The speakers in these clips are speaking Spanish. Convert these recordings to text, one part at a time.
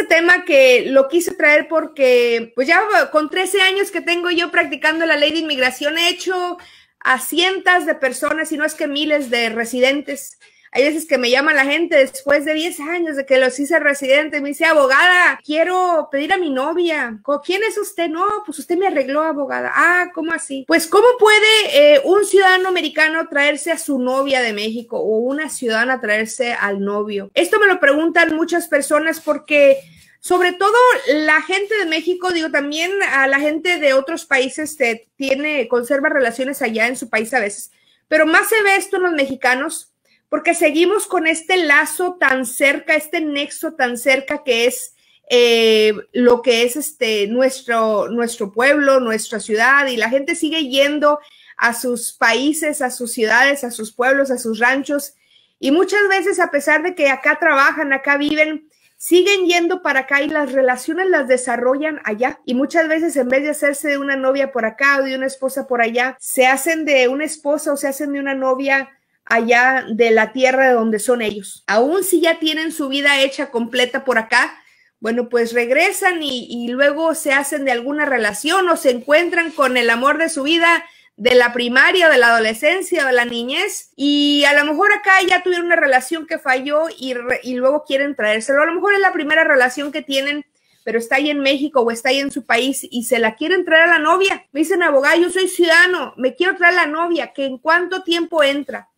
este tema que lo quise traer porque, pues ya con 13 años que tengo yo practicando la ley de inmigración, he hecho a cientos de personas, y no es que miles de residentes hay veces que me llama la gente después de 10 años de que los hice residente, me dice, abogada, quiero pedir a mi novia. ¿Quién es usted? No, pues usted me arregló, abogada. Ah, ¿cómo así? Pues, ¿cómo puede eh, un ciudadano americano traerse a su novia de México o una ciudadana traerse al novio? Esto me lo preguntan muchas personas porque sobre todo la gente de México, digo también a la gente de otros países que eh, tiene, conserva relaciones allá en su país a veces, pero más se ve esto en los mexicanos porque seguimos con este lazo tan cerca, este nexo tan cerca que es eh, lo que es este nuestro, nuestro pueblo, nuestra ciudad, y la gente sigue yendo a sus países, a sus ciudades, a sus pueblos, a sus ranchos, y muchas veces a pesar de que acá trabajan, acá viven, siguen yendo para acá y las relaciones las desarrollan allá. Y muchas veces en vez de hacerse de una novia por acá o de una esposa por allá, se hacen de una esposa o se hacen de una novia allá de la tierra de donde son ellos. Aún si ya tienen su vida hecha completa por acá, bueno, pues regresan y, luego se hacen de alguna relación o se encuentran con el amor de su vida de la primaria, de la adolescencia, de la niñez, y a lo mejor acá ya tuvieron una relación que falló y, luego quieren traérselo. A lo mejor es la primera relación que tienen pero está ahí en México o está ahí en su país y se la quieren traer a la novia. Me dicen, abogado, yo soy ciudadano, me quiero traer a la novia, que en cuánto tiempo entra.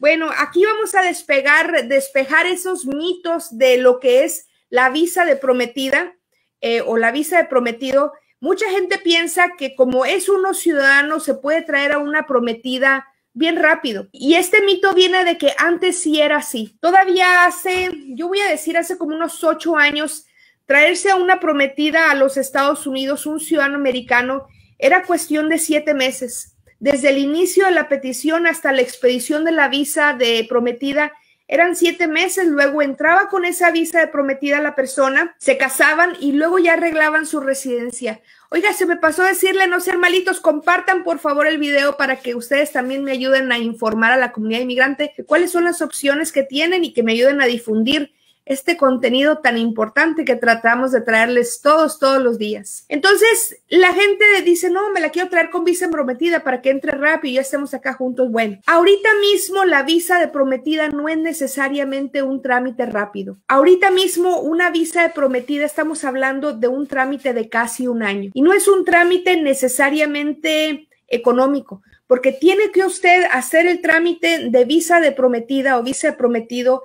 Bueno, aquí vamos a despegar, despejar esos mitos de lo que es la visa de prometida eh, o la visa de prometido. Mucha gente piensa que como es uno ciudadano se puede traer a una prometida bien rápido. Y este mito viene de que antes sí era así. Todavía hace, yo voy a decir, hace como unos ocho años, traerse a una prometida a los Estados Unidos, un ciudadano americano, era cuestión de siete meses. Desde el inicio de la petición hasta la expedición de la visa de prometida, eran siete meses, luego entraba con esa visa de prometida la persona, se casaban y luego ya arreglaban su residencia. Oiga, se me pasó decirle, no ser malitos, compartan por favor el video para que ustedes también me ayuden a informar a la comunidad inmigrante cuáles son las opciones que tienen y que me ayuden a difundir este contenido tan importante que tratamos de traerles todos, todos los días. Entonces, la gente dice, no, me la quiero traer con visa prometida para que entre rápido y ya estemos acá juntos. Bueno, ahorita mismo la visa de prometida no es necesariamente un trámite rápido. Ahorita mismo una visa de prometida estamos hablando de un trámite de casi un año y no es un trámite necesariamente económico, porque tiene que usted hacer el trámite de visa de prometida o visa de prometido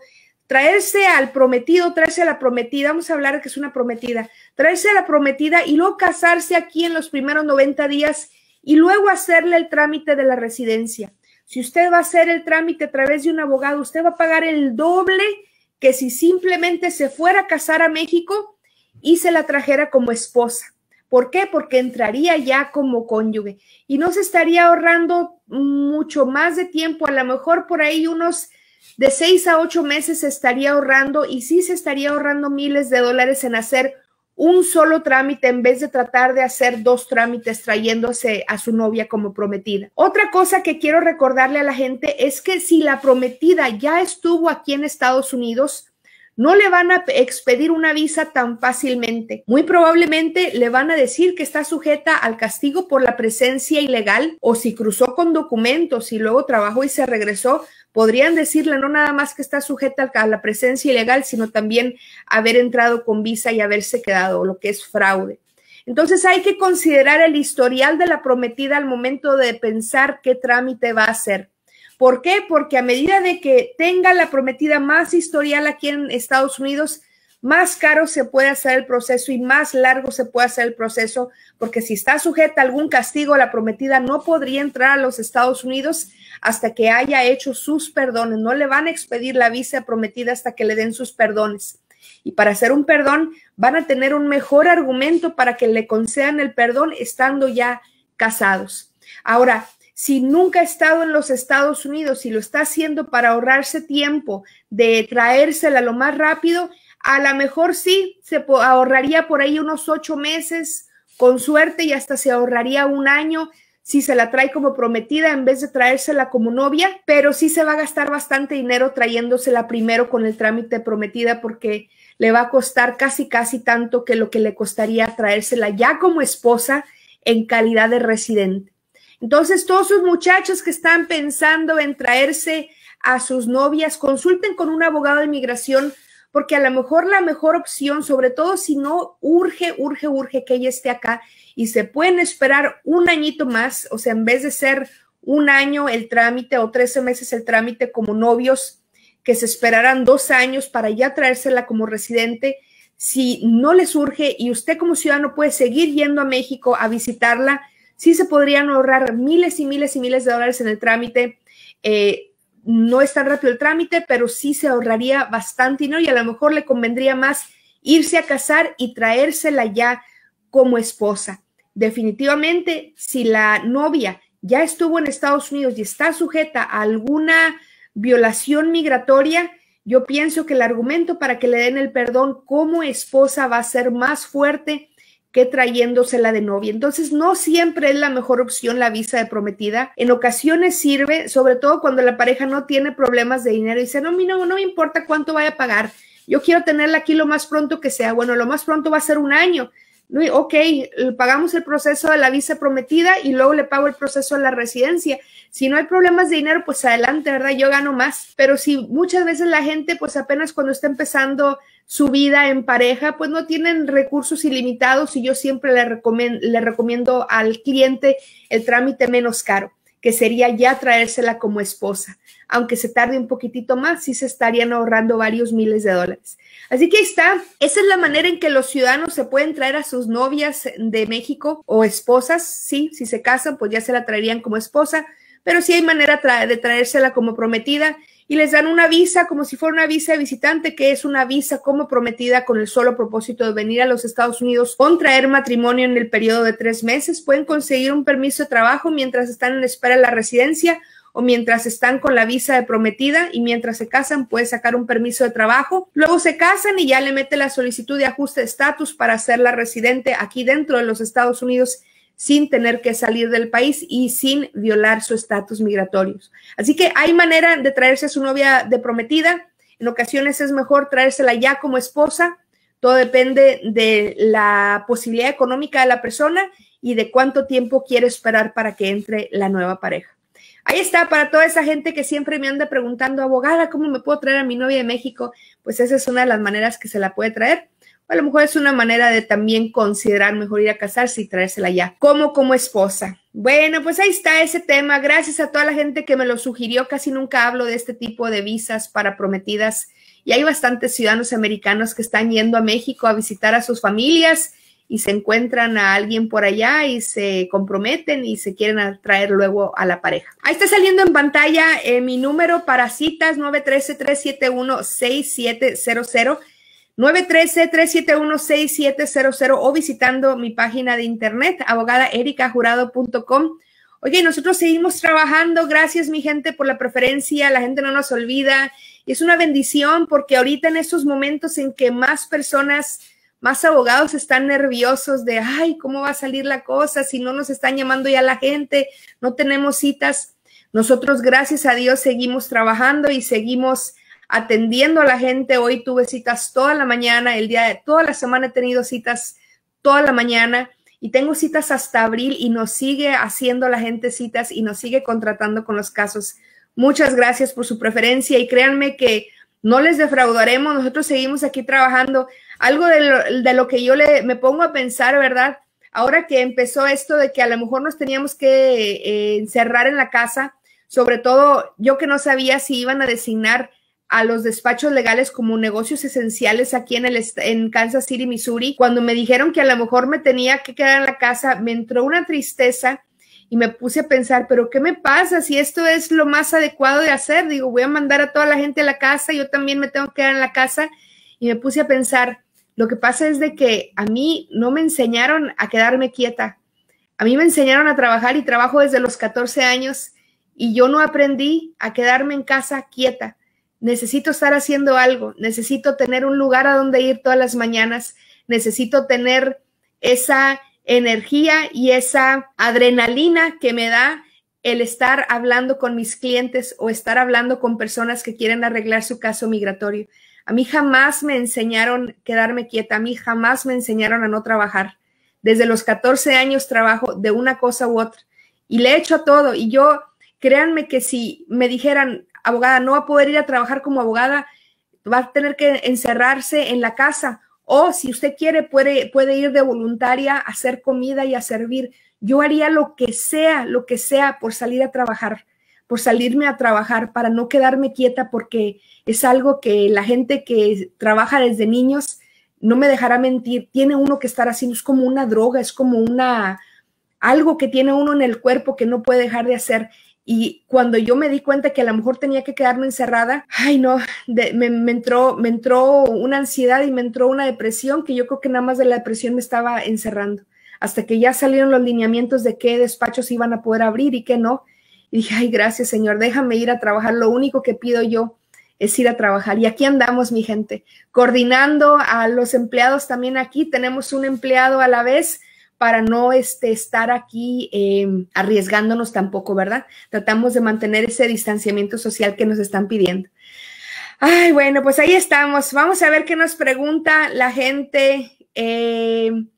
traerse al prometido, traerse a la prometida, vamos a hablar de que es una prometida, traerse a la prometida y luego casarse aquí en los primeros 90 días y luego hacerle el trámite de la residencia. Si usted va a hacer el trámite a través de un abogado, usted va a pagar el doble que si simplemente se fuera a casar a México y se la trajera como esposa. ¿Por qué? Porque entraría ya como cónyuge y no se estaría ahorrando mucho más de tiempo, a lo mejor por ahí unos de seis a ocho meses se estaría ahorrando y sí se estaría ahorrando miles de dólares en hacer un solo trámite en vez de tratar de hacer dos trámites trayéndose a su novia como prometida. Otra cosa que quiero recordarle a la gente es que si la prometida ya estuvo aquí en Estados Unidos, no le van a expedir una visa tan fácilmente. Muy probablemente le van a decir que está sujeta al castigo por la presencia ilegal o si cruzó con documentos y luego trabajó y se regresó, podrían decirle no nada más que está sujeta a la presencia ilegal, sino también haber entrado con visa y haberse quedado, lo que es fraude. Entonces hay que considerar el historial de la prometida al momento de pensar qué trámite va a hacer. ¿Por qué? Porque a medida de que tenga la prometida más historial aquí en Estados Unidos, más caro se puede hacer el proceso y más largo se puede hacer el proceso, porque si está sujeta a algún castigo, la prometida no podría entrar a los Estados Unidos hasta que haya hecho sus perdones. No le van a expedir la visa prometida hasta que le den sus perdones. Y para hacer un perdón, van a tener un mejor argumento para que le concedan el perdón estando ya casados. Ahora, si nunca ha estado en los Estados Unidos y lo está haciendo para ahorrarse tiempo de traérsela lo más rápido, a lo mejor sí se ahorraría por ahí unos ocho meses, con suerte, y hasta se ahorraría un año si se la trae como prometida en vez de traérsela como novia, pero sí se va a gastar bastante dinero trayéndosela primero con el trámite prometida porque le va a costar casi, casi tanto que lo que le costaría traérsela ya como esposa en calidad de residente. Entonces, todos sus muchachos que están pensando en traerse a sus novias, consulten con un abogado de inmigración, porque a lo mejor la mejor opción, sobre todo si no urge, urge, urge que ella esté acá y se pueden esperar un añito más, o sea, en vez de ser un año el trámite o 13 meses el trámite como novios, que se esperarán dos años para ya traérsela como residente, si no les urge y usted como ciudadano puede seguir yendo a México a visitarla, sí se podrían ahorrar miles y miles y miles de dólares en el trámite. Eh, no es tan rápido el trámite, pero sí se ahorraría bastante dinero y a lo mejor le convendría más irse a casar y traérsela ya como esposa. Definitivamente, si la novia ya estuvo en Estados Unidos y está sujeta a alguna violación migratoria, yo pienso que el argumento para que le den el perdón como esposa va a ser más fuerte que trayéndosela de novia. Entonces, no siempre es la mejor opción la visa de prometida. En ocasiones sirve, sobre todo cuando la pareja no tiene problemas de dinero y dice, no, no, no me importa cuánto vaya a pagar, yo quiero tenerla aquí lo más pronto que sea. Bueno, lo más pronto va a ser un año. Ok, pagamos el proceso de la visa prometida y luego le pago el proceso de la residencia. Si no hay problemas de dinero, pues adelante, ¿verdad? Yo gano más. Pero si muchas veces la gente, pues apenas cuando está empezando su vida en pareja, pues no tienen recursos ilimitados y yo siempre le, recomiendo, le recomiendo al cliente el trámite menos caro, que sería ya traérsela como esposa. Aunque se tarde un poquitito más, sí se estarían ahorrando varios miles de dólares. Así que está, esa es la manera en que los ciudadanos se pueden traer a sus novias de México o esposas, sí, si se casan, pues ya se la traerían como esposa, pero sí hay manera de traérsela como prometida y les dan una visa como si fuera una visa de visitante, que es una visa como prometida con el solo propósito de venir a los Estados Unidos, contraer matrimonio en el periodo de tres meses, pueden conseguir un permiso de trabajo mientras están en espera de la residencia o mientras están con la visa de prometida y mientras se casan puede sacar un permiso de trabajo. Luego se casan y ya le mete la solicitud de ajuste de estatus para ser la residente aquí dentro de los Estados Unidos sin tener que salir del país y sin violar su estatus migratorio. Así que hay manera de traerse a su novia de prometida. En ocasiones es mejor traérsela ya como esposa. Todo depende de la posibilidad económica de la persona y de cuánto tiempo quiere esperar para que entre la nueva pareja. Ahí está, para toda esa gente que siempre me anda preguntando, abogada, ¿cómo me puedo traer a mi novia de México? Pues esa es una de las maneras que se la puede traer a lo mejor es una manera de también considerar mejor ir a casarse y traérsela ya, como como esposa. Bueno, pues ahí está ese tema. Gracias a toda la gente que me lo sugirió. Casi nunca hablo de este tipo de visas para prometidas. Y hay bastantes ciudadanos americanos que están yendo a México a visitar a sus familias y se encuentran a alguien por allá y se comprometen y se quieren atraer luego a la pareja. Ahí está saliendo en pantalla eh, mi número para citas 913-371-6700. 913-371-6700 o visitando mi página de internet, abogadaericajurado.com. Oye, nosotros seguimos trabajando. Gracias, mi gente, por la preferencia. La gente no nos olvida. Y es una bendición porque ahorita en estos momentos en que más personas, más abogados están nerviosos de, ay, ¿cómo va a salir la cosa? Si no nos están llamando ya la gente, no tenemos citas. Nosotros, gracias a Dios, seguimos trabajando y seguimos atendiendo a la gente. Hoy tuve citas toda la mañana, el día de toda la semana he tenido citas toda la mañana y tengo citas hasta abril y nos sigue haciendo la gente citas y nos sigue contratando con los casos. Muchas gracias por su preferencia y créanme que no les defraudaremos, nosotros seguimos aquí trabajando. Algo de lo, que yo le, me pongo a pensar, ¿verdad? Ahora que empezó esto de que a lo mejor nos teníamos que eh, encerrar en la casa, sobre todo yo que no sabía si iban a designar a los despachos legales como negocios esenciales aquí en, el, en Kansas City, Missouri. Cuando me dijeron que a lo mejor me tenía que quedar en la casa, me entró una tristeza y me puse a pensar, pero ¿qué me pasa si esto es lo más adecuado de hacer? Digo, voy a mandar a toda la gente a la casa, yo también me tengo que quedar en la casa y me puse a pensar, lo que pasa es de que a mí no me enseñaron a quedarme quieta. A mí me enseñaron a trabajar y trabajo desde los 14 años y yo no aprendí a quedarme en casa quieta necesito estar haciendo algo, necesito tener un lugar a donde ir todas las mañanas, necesito tener esa energía y esa adrenalina que me da el estar hablando con mis clientes o estar hablando con personas que quieren arreglar su caso migratorio. A mí jamás me enseñaron quedarme quieta, a mí jamás me enseñaron a no trabajar. Desde los 14 años trabajo de una cosa u otra y le hecho a todo. Y yo, créanme que si me dijeran, abogada, no va a poder ir a trabajar como abogada, va a tener que encerrarse en la casa o si usted quiere puede, puede ir de voluntaria a hacer comida y a servir. Yo haría lo que sea, lo que sea por salir a trabajar, por salirme a trabajar, para no quedarme quieta porque es algo que la gente que trabaja desde niños no me dejará mentir, tiene uno que estar así es como una droga, es como una algo que tiene uno en el cuerpo que no puede dejar de hacer. Y cuando yo me di cuenta que a lo mejor tenía que quedarme encerrada, ay no, me, entró, me entró una ansiedad y me entró una depresión que yo creo que nada más de la depresión me estaba encerrando. Hasta que ya salieron los lineamientos de qué despachos iban a poder abrir y qué no. Y dije, ay, gracias Señor, déjame ir a trabajar. Lo único que pido yo es ir a trabajar. Y aquí andamos, mi gente, coordinando a los empleados también aquí. Tenemos un empleado a la vez para no este, estar aquí em, arriesgándonos tampoco, ¿verdad? Tratamos de mantener ese distanciamiento social que nos están pidiendo. Ay, bueno, pues ahí estamos. Vamos a ver qué nos pregunta la gente. Em,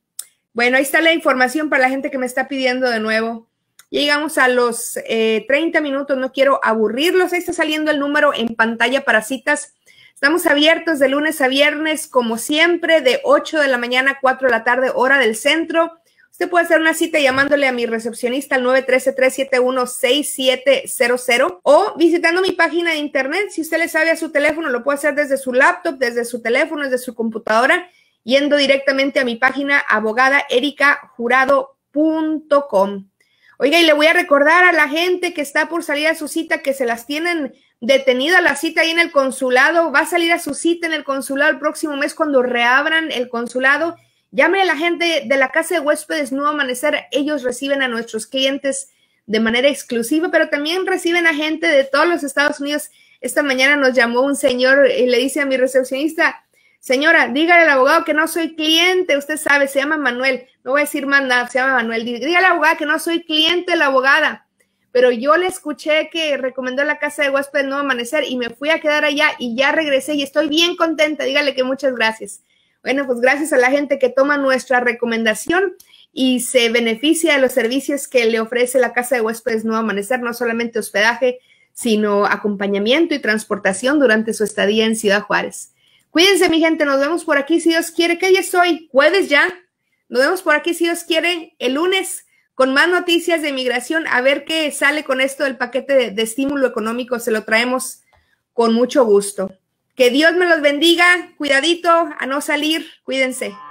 bueno, ahí está la información para la gente que me está pidiendo de nuevo. Llegamos a los 30 eh, minutos, no quiero aburrirlos. Ahí está saliendo el número en pantalla para citas. Estamos abiertos de lunes a viernes, como siempre, de 8 de la mañana a 4 de la tarde, hora del centro. Usted puede hacer una cita llamándole a mi recepcionista al 913-371-6700 o visitando mi página de internet. Si usted le sabe a su teléfono, lo puede hacer desde su laptop, desde su teléfono, desde su computadora, yendo directamente a mi página abogadaericajurado.com. Oiga, y le voy a recordar a la gente que está por salir a su cita que se las tienen detenida la cita ahí en el consulado. Va a salir a su cita en el consulado el próximo mes cuando reabran el consulado Llame a la gente de la casa de huéspedes Nuevo Amanecer. Ellos reciben a nuestros clientes de manera exclusiva, pero también reciben a gente de todos los Estados Unidos. Esta mañana nos llamó un señor y le dice a mi recepcionista, señora, dígale al abogado que no soy cliente, usted sabe, se llama Manuel, no voy a decir más nada, se llama Manuel, dígale al abogado que no soy cliente, la abogada, pero yo le escuché que recomendó la casa de Huéspedes Nuevo Amanecer y me fui a quedar allá y ya regresé y estoy bien contenta, dígale que muchas gracias. Bueno, pues gracias a la gente que toma nuestra recomendación y se beneficia de los servicios que le ofrece la Casa de Huéspedes Nuevo Amanecer, no solamente hospedaje, sino acompañamiento y transportación durante su estadía en Ciudad Juárez. Cuídense, mi gente, nos vemos por aquí si Dios quiere. ¿Qué día es hoy? Jueves ya. Nos vemos por aquí si Dios quiere el lunes con más noticias de migración, a ver qué sale con esto del paquete de estímulo económico. Se lo traemos con mucho gusto. Que Dios me los bendiga. Cuidadito a no salir. Cuídense.